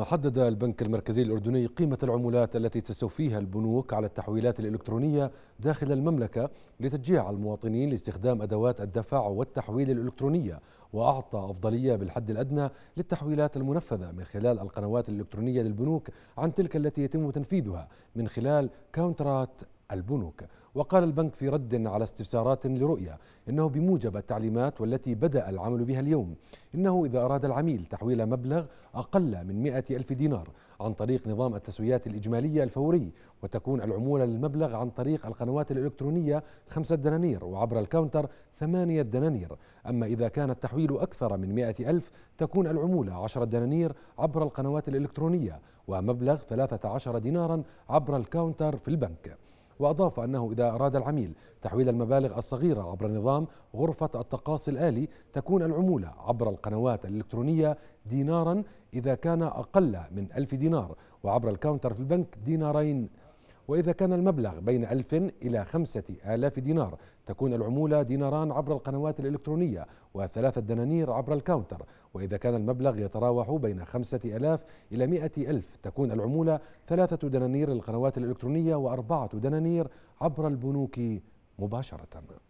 حدد البنك المركزي الأردني قيمة العمولات التي تستوفيها البنوك على التحويلات الإلكترونية داخل المملكة لتشجيع المواطنين لاستخدام أدوات الدفع والتحويل الإلكترونية وأعطى أفضلية بالحد الأدنى للتحويلات المنفذة من خلال القنوات الإلكترونية للبنوك عن تلك التي يتم تنفيذها من خلال كاونترات البنوك وقال البنك في رد على استفسارات لرؤية إنه بموجب التعليمات والتي بدأ العمل بها اليوم إنه إذا أراد العميل تحويل مبلغ أقل من 100 ألف دينار عن طريق نظام التسويات الإجمالية الفوري وتكون العمولة للمبلغ عن طريق القنوات الإلكترونية خمسة دنانير وعبر الكاونتر ثمانية دنانير أما إذا كان التحويل أكثر من 100 ألف تكون العمولة 10 دنانير عبر القنوات الإلكترونية ومبلغ 13 دينارا عبر الكاونتر في البنك وأضاف أنه إذا أراد العميل تحويل المبالغ الصغيرة عبر نظام غرفة التقاصي الآلي تكون العمولة عبر القنوات الإلكترونية دينارا إذا كان أقل من ألف دينار وعبر الكاونتر في البنك دينارين وإذا كان المبلغ بين 1000 إلى 5000 دينار تكون العمولة ديناران عبر القنوات الإلكترونية وثلاثة دنانير عبر الكاونتر وإذا كان المبلغ يتراوح بين 5000 إلى 100000 تكون العمولة ثلاثة دنانير للقنوات الإلكترونية وأربعة دنانير عبر البنوك مباشرة